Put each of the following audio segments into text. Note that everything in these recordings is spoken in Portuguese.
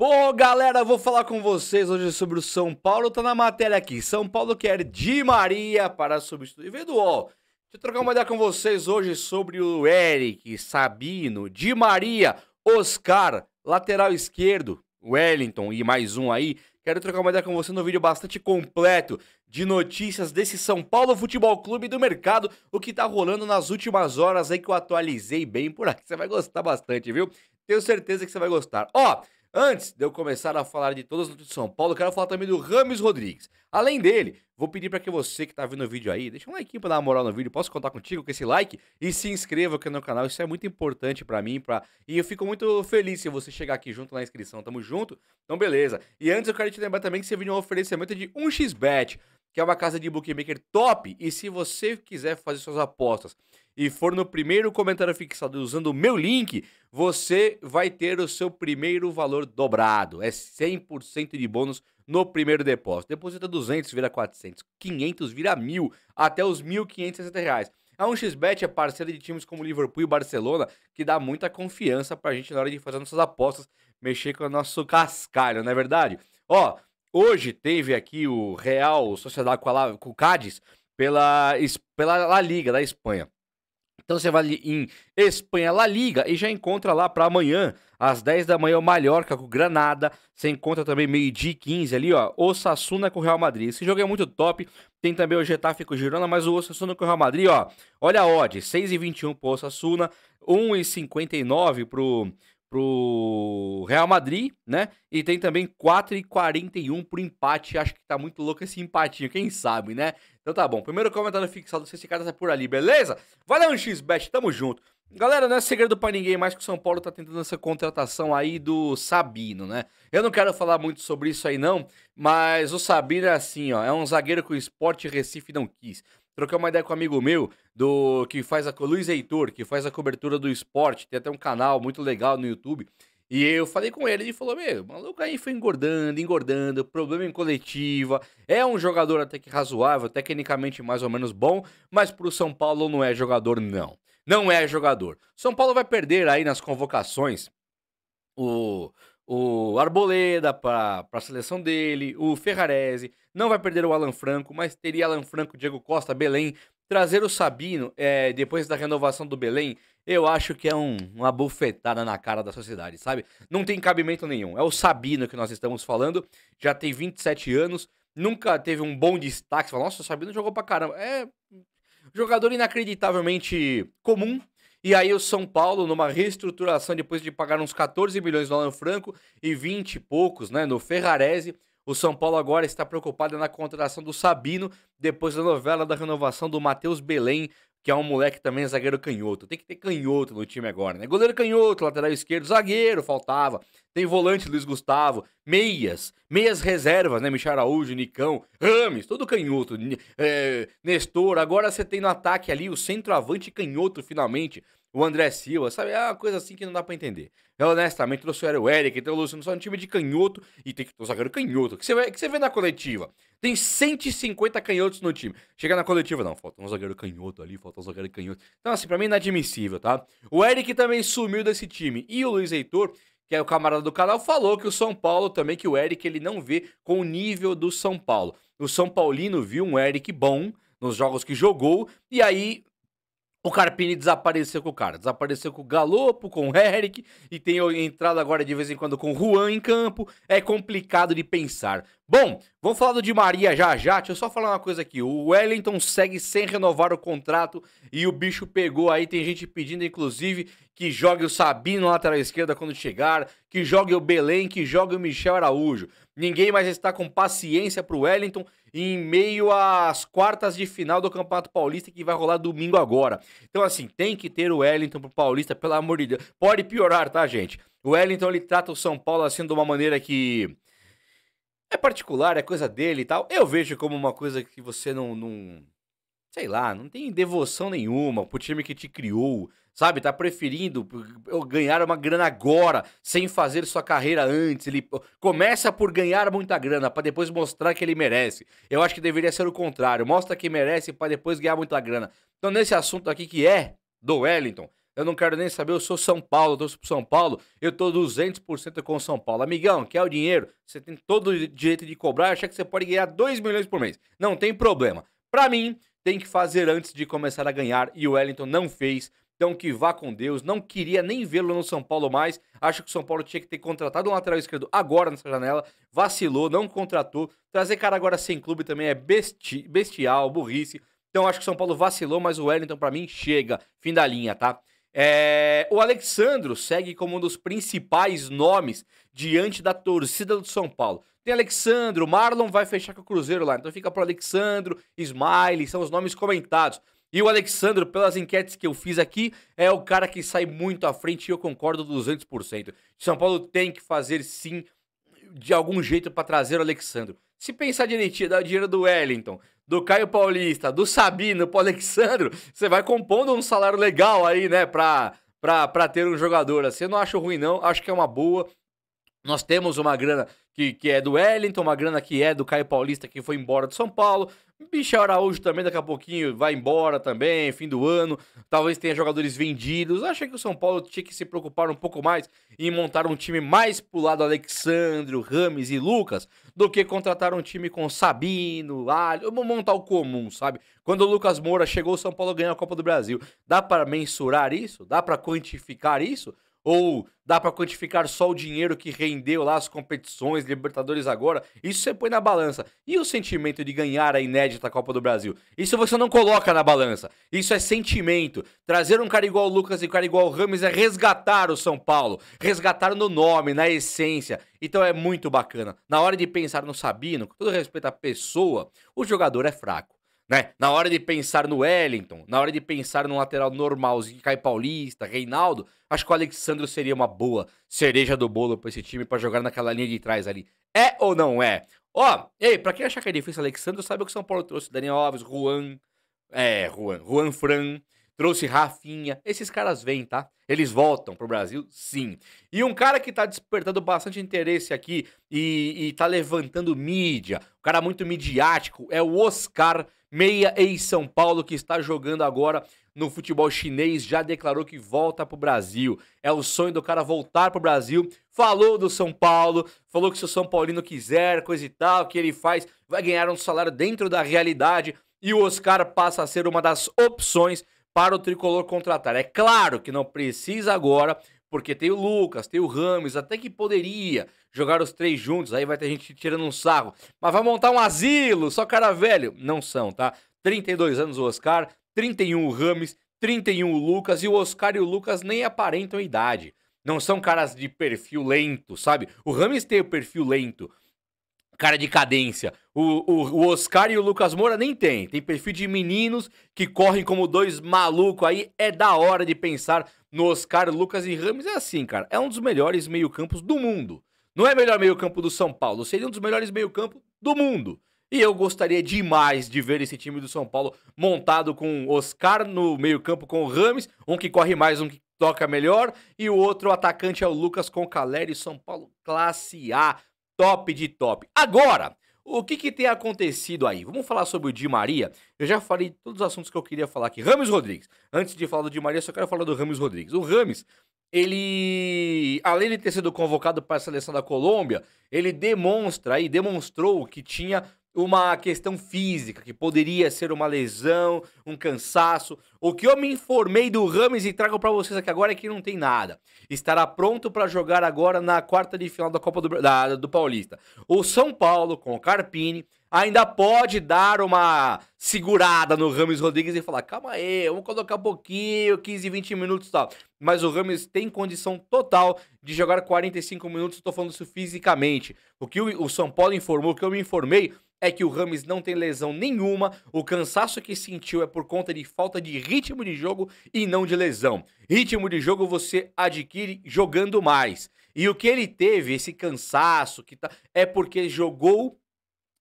Bom, galera, vou falar com vocês hoje sobre o São Paulo. Tá na matéria aqui. São Paulo quer Di Maria para substituir. Vem do UOL. Deixa eu trocar uma ideia com vocês hoje sobre o Eric, Sabino, Di Maria, Oscar, lateral esquerdo, Wellington e mais um aí. Quero trocar uma ideia com você no vídeo bastante completo de notícias desse São Paulo Futebol Clube do mercado, o que tá rolando nas últimas horas aí que eu atualizei bem por aqui. Você vai gostar bastante, viu? Tenho certeza que você vai gostar. Ó, Antes de eu começar a falar de todas as notícias de São Paulo, quero falar também do Rames Rodrigues. Além dele, vou pedir para que você que está vendo o vídeo aí, deixa um like para dar uma moral no vídeo. Posso contar contigo com esse like e se inscreva aqui no canal. Isso é muito importante para mim, e eu fico muito feliz se você chegar aqui junto na inscrição. Tamo junto. Então beleza. E antes eu quero te lembrar também que esse vídeo é um oferecimento de 1xBet que é uma casa de bookmaker top. E se você quiser fazer suas apostas e for no primeiro comentário fixado usando o meu link, você vai ter o seu primeiro valor dobrado. É 100% de bônus no primeiro depósito. Deposita 200, vira 400, 500, vira 1.000, até os 1.560 reais. A 1xBet é parceira de times como Liverpool e Barcelona, que dá muita confiança pra gente na hora de fazer nossas apostas, mexer com o nosso cascalho, não é verdade? Ó, Hoje teve aqui o Real Sociedade com, a, com o Cádiz pela, pela La Liga da Espanha. Então você vai em Espanha La Liga e já encontra lá para amanhã, às 10 da manhã, o Mallorca com o Granada. Você encontra também meio-dia 15 ali, ó, Osasuna com o Real Madrid. Esse jogo é muito top. Tem também o Getafe com o Girona, mas o Osasuna com o Real Madrid, ó. Olha a odd, 6,21 pro Osasuna, 1,59 pro pro Real Madrid, né? E tem também 4,41 pro empate. Acho que tá muito louco esse empatinho, quem sabe, né? Então tá bom. Primeiro comentário fixado, se esse cara tá por ali, beleza? Valeu, um XBet, tamo junto. Galera, não é segredo para ninguém mais que o São Paulo tá tentando essa contratação aí do Sabino, né? Eu não quero falar muito sobre isso aí não, mas o Sabino é assim, ó, é um zagueiro que o Sport Recife não quis. Troquei uma ideia com um amigo meu, do que faz a Luiz Heitor, que faz a cobertura do esporte, tem até um canal muito legal no YouTube. E eu falei com ele, ele falou: Meu, o maluco aí foi engordando, engordando, problema em coletiva. É um jogador até que razoável, tecnicamente mais ou menos bom, mas pro São Paulo não é jogador, não. Não é jogador. São Paulo vai perder aí nas convocações o o Arboleda para a seleção dele, o Ferrarese, não vai perder o Alan Franco, mas teria Alan Franco, Diego Costa, Belém, trazer o Sabino é, depois da renovação do Belém, eu acho que é um, uma bufetada na cara da sociedade, sabe? Não tem cabimento nenhum. É o Sabino que nós estamos falando, já tem 27 anos, nunca teve um bom destaque. Você fala, nossa, o Sabino jogou pra caramba. É jogador inacreditavelmente comum, e aí o São Paulo, numa reestruturação, depois de pagar uns 14 milhões no Alan Franco e 20 e poucos né, no Ferrarese, o São Paulo agora está preocupado na contratação do Sabino, depois da novela da renovação do Matheus Belém que é um moleque também zagueiro canhoto. Tem que ter canhoto no time agora, né? Goleiro canhoto, lateral esquerdo, zagueiro faltava. Tem volante Luiz Gustavo, meias, meias reservas, né? Michel Araújo, Nicão, Rames, todo canhoto. É, Nestor, agora você tem no ataque ali o centroavante canhoto finalmente o André Silva, sabe? É uma coisa assim que não dá para entender. Eu, é honestamente, trouxe o Eric, então o Luciano só no é time de canhoto e tem que ter o zagueiro canhoto. Que você, que você vê na coletiva? Tem 150 canhotos no time. Chega na coletiva, não, falta um zagueiro canhoto ali, falta um zagueiro canhoto. Então, assim, pra mim é inadmissível, tá? O Eric também sumiu desse time. E o Luiz Heitor, que é o camarada do canal, falou que o São Paulo também, que o Eric ele não vê com o nível do São Paulo. O São Paulino viu um Eric bom nos jogos que jogou, e aí o Carpini desapareceu com o cara, desapareceu com o Galopo, com o Eric, e tem entrado agora de vez em quando com o Juan em campo. É complicado de pensar. Bom, vamos falar do Di Maria já já. Deixa eu só falar uma coisa aqui. O Wellington segue sem renovar o contrato e o bicho pegou aí. Tem gente pedindo, inclusive, que jogue o Sabino na lateral esquerda quando chegar, que jogue o Belém, que jogue o Michel Araújo. Ninguém mais está com paciência para o Wellington em meio às quartas de final do Campeonato Paulista que vai rolar domingo agora. Então, assim, tem que ter o Wellington pro Paulista, pelo amor de Deus. Pode piorar, tá, gente? O Wellington ele trata o São Paulo assim de uma maneira que é particular, é coisa dele e tal. Eu vejo como uma coisa que você não, não. Sei lá, não tem devoção nenhuma pro time que te criou, sabe? Tá preferindo ganhar uma grana agora, sem fazer sua carreira antes. Ele começa por ganhar muita grana, para depois mostrar que ele merece. Eu acho que deveria ser o contrário. Mostra que merece para depois ganhar muita grana. Então, nesse assunto aqui que é do Wellington, eu não quero nem saber, eu sou São Paulo, eu torço pro São Paulo, eu tô 200% com o São Paulo. Amigão, quer o dinheiro? Você tem todo o direito de cobrar, Acha que você pode ganhar 2 milhões por mês. Não tem problema. Para mim, tem que fazer antes de começar a ganhar e o Wellington não fez. Então que vá com Deus. Não queria nem vê-lo no São Paulo mais. Acho que o São Paulo tinha que ter contratado um lateral esquerdo agora nessa janela. Vacilou, não contratou. Trazer cara agora sem clube também é besti bestial, burrice. Então acho que o São Paulo vacilou, mas o Wellington para mim chega. Fim da linha, tá? É, o Alexandro segue como um dos principais nomes diante da torcida do São Paulo. Tem Alexandro, Marlon vai fechar com o Cruzeiro lá, então fica pro Alexandro, Smiley, são os nomes comentados. E o Alexandro, pelas enquetes que eu fiz aqui, é o cara que sai muito à frente e eu concordo 200%. São Paulo tem que fazer sim de algum jeito para trazer o Alexandro. Se pensar direitinho, dá o dinheiro do Wellington, do Caio Paulista, do Sabino, pro Alexandro, você vai compondo um salário legal aí, né, pra, pra, pra ter um jogador assim. Eu não acho ruim, não, acho que é uma boa. Nós temos uma grana que, que é do Wellington, uma grana que é do Caio Paulista, que foi embora do São Paulo. Michel Araújo também, daqui a pouquinho, vai embora também, fim do ano. Talvez tenha jogadores vendidos. Achei que o São Paulo tinha que se preocupar um pouco mais em montar um time mais pro lado Alexandre, Rames e Lucas, do que contratar um time com Sabino, Alho. Montar o comum, sabe? Quando o Lucas Moura chegou, o São Paulo ganhou a Copa do Brasil. Dá para mensurar isso? Dá para quantificar isso? Ou dá para quantificar só o dinheiro que rendeu lá as competições, Libertadores agora? Isso você põe na balança. E o sentimento de ganhar a inédita Copa do Brasil? Isso você não coloca na balança. Isso é sentimento. Trazer um cara igual o Lucas e um cara igual o Ramos é resgatar o São Paulo. Resgatar no nome, na essência. Então é muito bacana. Na hora de pensar no Sabino, com todo respeito à pessoa, o jogador é fraco. Né? Na hora de pensar no Wellington, na hora de pensar no lateral normalzinho, Caio Paulista, Reinaldo, acho que o Alexandre seria uma boa cereja do bolo para esse time para jogar naquela linha de trás ali. É ou não é? Ó, oh, ei, pra quem achar que é difícil, Alexandre sabe o que São Paulo trouxe. Daniel Alves, Juan, é, Juan, Juan Fran, trouxe Rafinha. Esses caras vêm, tá? Eles voltam pro Brasil, sim. E um cara que tá despertando bastante interesse aqui e, e tá levantando mídia, um cara muito midiático, é o Oscar meia em são Paulo, que está jogando agora no futebol chinês, já declarou que volta para o Brasil. É o sonho do cara voltar para o Brasil. Falou do São Paulo, falou que se o São Paulino quiser, coisa e tal, que ele faz, vai ganhar um salário dentro da realidade. E o Oscar passa a ser uma das opções para o tricolor contratar. É claro que não precisa agora, porque tem o Lucas, tem o Rames, até que poderia, jogar os três juntos, aí vai ter gente tirando um sarro. Mas vai montar um asilo, só cara velho. Não são, tá? 32 anos o Oscar, 31 o Rames, 31 o Lucas, e o Oscar e o Lucas nem aparentam idade. Não são caras de perfil lento, sabe? O Rames tem o perfil lento, cara de cadência. O, o, o, Oscar e o Lucas Moura nem tem. Tem perfil de meninos que correm como dois malucos aí. É da hora de pensar no Oscar, Lucas e Rames. É assim, cara. É um dos melhores meio-campos do mundo. Não é melhor meio-campo do São Paulo, seria um dos melhores meio-campo do mundo. E eu gostaria demais de ver esse time do São Paulo montado com Oscar no meio-campo com o Rames, um que corre mais, um que toca melhor, e o outro atacante é o Lucas Caleri. São Paulo classe A, top de top. Agora, o que, que tem acontecido aí? Vamos falar sobre o Di Maria. Eu já falei todos os assuntos que eu queria falar aqui. Rames Rodrigues. Antes de falar do Di Maria, só quero falar do Rames Rodrigues. O Rames, ele, além de ter sido convocado para a seleção da Colômbia, ele demonstra aí, demonstrou que tinha uma questão física, que poderia ser uma lesão, um cansaço. O que eu me informei do Rames e trago para vocês aqui agora é que não tem nada. Estará pronto para jogar agora na quarta de final da Copa do, da, do Paulista. O São Paulo, com o Carpini, ainda pode dar uma segurada no Rames Rodrigues e falar: calma aí, vamos colocar um pouquinho, 15, 20 minutos e tal. Mas o Rames tem condição total de jogar 45 minutos, estou falando isso fisicamente. O que o, o São Paulo informou, o que eu me informei é que o Rames não tem lesão nenhuma, o cansaço que sentiu é por conta de falta de ritmo de jogo e não de lesão. Ritmo de jogo você adquire jogando mais. E o que ele teve, esse cansaço que tá, é porque jogou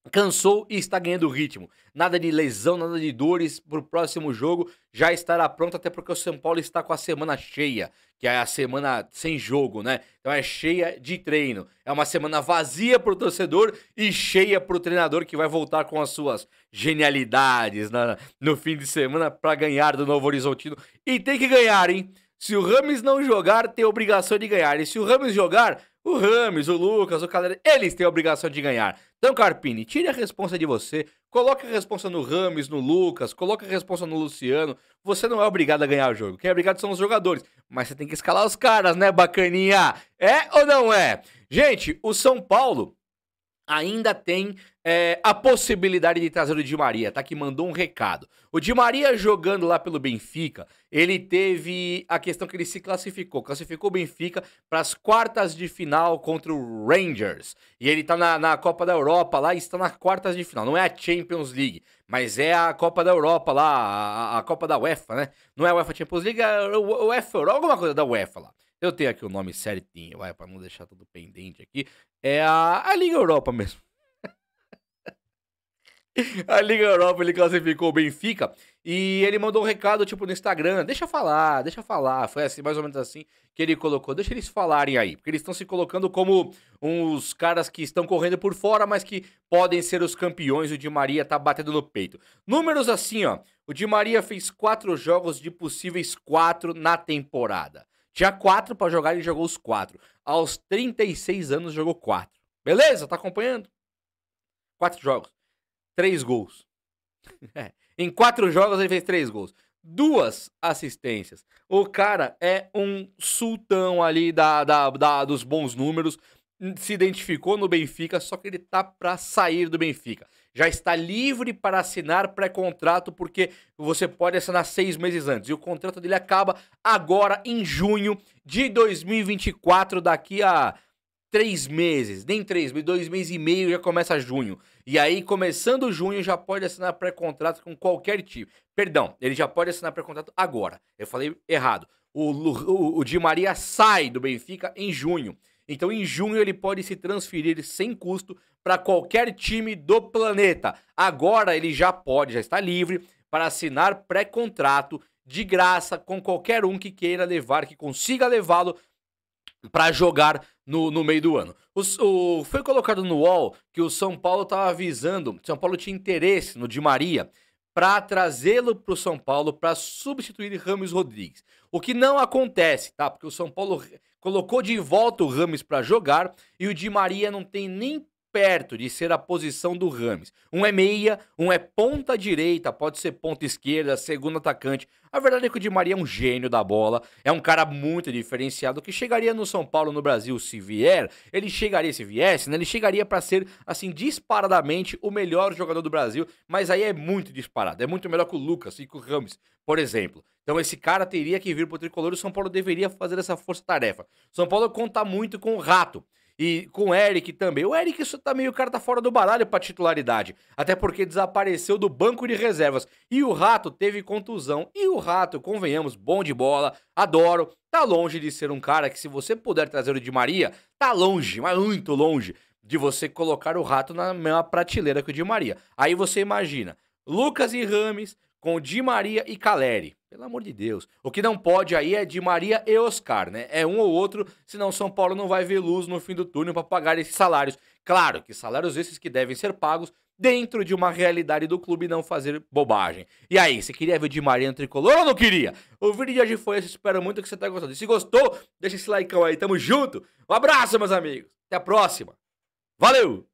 cansou e está ganhando ritmo. Nada de lesão, nada de dores para o próximo jogo. Já estará pronto, até porque o São Paulo está com a semana cheia, que é a semana sem jogo, né? Então é cheia de treino. É uma semana vazia para o torcedor e cheia para o treinador que vai voltar com as suas genialidades na, no fim de semana para ganhar do Novo Horizontino. E tem que ganhar, hein? Se o Rames não jogar, tem obrigação de ganhar. E se o Rames jogar, o Rames, o Lucas, o Caleri, eles têm a obrigação de ganhar. Então, Carpini, tire a responsa de você, coloque a responsa no Rames, no Lucas, coloque a responsa no Luciano. Você não é obrigado a ganhar o jogo. Quem é obrigado são os jogadores. Mas você tem que escalar os caras, né, bacaninha? É ou não é? Gente, o São Paulo ainda tem é, a possibilidade de trazer o Di Maria, tá? Que mandou um recado. O Di Maria jogando lá pelo Benfica, ele teve a questão que ele se classificou. Classificou o Benfica para as quartas de final contra o Rangers. E ele tá na, na Copa da Europa lá e está nas quartas de final. Não é a Champions League, mas é a Copa da Europa lá, a, a Copa da UEFA, né? Não é a UEFA Champions League, é a UEFA Europa, alguma coisa da UEFA lá. Eu tenho aqui o nome certinho, vai, para não deixar tudo pendente aqui. É a, a Liga Europa mesmo. a Liga Europa ele classificou o Benfica e ele mandou um recado, tipo, no Instagram: deixa eu falar, deixa eu falar. Foi assim, mais ou menos assim que ele colocou: deixa eles falarem aí, porque eles estão se colocando como uns caras que estão correndo por fora, mas que podem ser os campeões. O Di Maria tá batendo no peito. Números assim, ó: o Di Maria fez quatro jogos de possíveis quatro na temporada. Tinha quatro para jogar, ele jogou os quatro. Aos 36 anos, jogou quatro. Beleza? Tá acompanhando? Quatro jogos três gols. É, em quatro jogos ele fez três gols. Duas assistências. O cara é um sultão ali da, da, da, dos bons números. Se identificou no Benfica, só que ele tá para sair do Benfica. Já está livre para assinar pré-contrato, porque você pode assinar seis meses antes. E o contrato dele acaba agora em junho de 2024, daqui a três meses, nem três dois meses e meio já começa junho. E aí, começando junho, já pode assinar pré-contrato com qualquer time Perdão, ele já pode assinar pré-contrato agora. Eu falei errado. O, o, o Di Maria sai do Benfica em junho. Então, em junho, ele pode se transferir sem custo para qualquer time do planeta. Agora, ele já pode, já está livre para assinar pré-contrato de graça com qualquer um que queira levar, que consiga levá-lo para jogar no, no meio do ano. O, o, foi colocado no UOL que o São Paulo estava avisando, São Paulo tinha interesse no Di Maria para trazê-lo para o São Paulo para substituir Ramos Rodrigues. O que não acontece, tá? Porque o São Paulo colocou de volta o Ramos para jogar e o Di Maria não tem nem perto de ser a posição do Rames. Um é meia, um é ponta direita, pode ser ponta esquerda, segundo atacante. A verdade é que o Di Maria é um gênio da bola, é um cara muito diferenciado que chegaria no São Paulo, no Brasil, se vier, ele chegaria, se viesse, né? Ele chegaria para ser, assim, disparadamente o melhor jogador do Brasil, mas aí é muito disparado, é muito melhor que o Lucas e que o Rames, por exemplo. Então esse cara teria que vir pro tricolor e o São Paulo deveria fazer essa força-tarefa. São Paulo conta muito com o Rato. E com o Eric também. O Eric isso tá meio, o cara tá fora do baralho pra titularidade. Até porque desapareceu do banco de reservas. E o Rato teve contusão. E o Rato, convenhamos, bom de bola, adoro. Tá longe de ser um cara que se você puder trazer o de Maria, tá longe, mas muito longe de você colocar o Rato na mesma prateleira que o de Maria. Aí você imagina, Lucas e Rames, com Di Maria e Caleri. Pelo amor de Deus. O que não pode aí é Di Maria e Oscar, né? É um ou outro, senão São Paulo não vai ver luz no fim do túnel para pagar esses salários. Claro que salários esses que devem ser pagos dentro de uma realidade do clube e não fazer bobagem. E aí, você queria ver o Di Maria no tricolor ou não queria? O vídeo de hoje foi esse, espero muito que você tenha gostado. E se gostou, deixa esse like aí, tamo junto. Um abraço, meus amigos. Até a próxima. Valeu!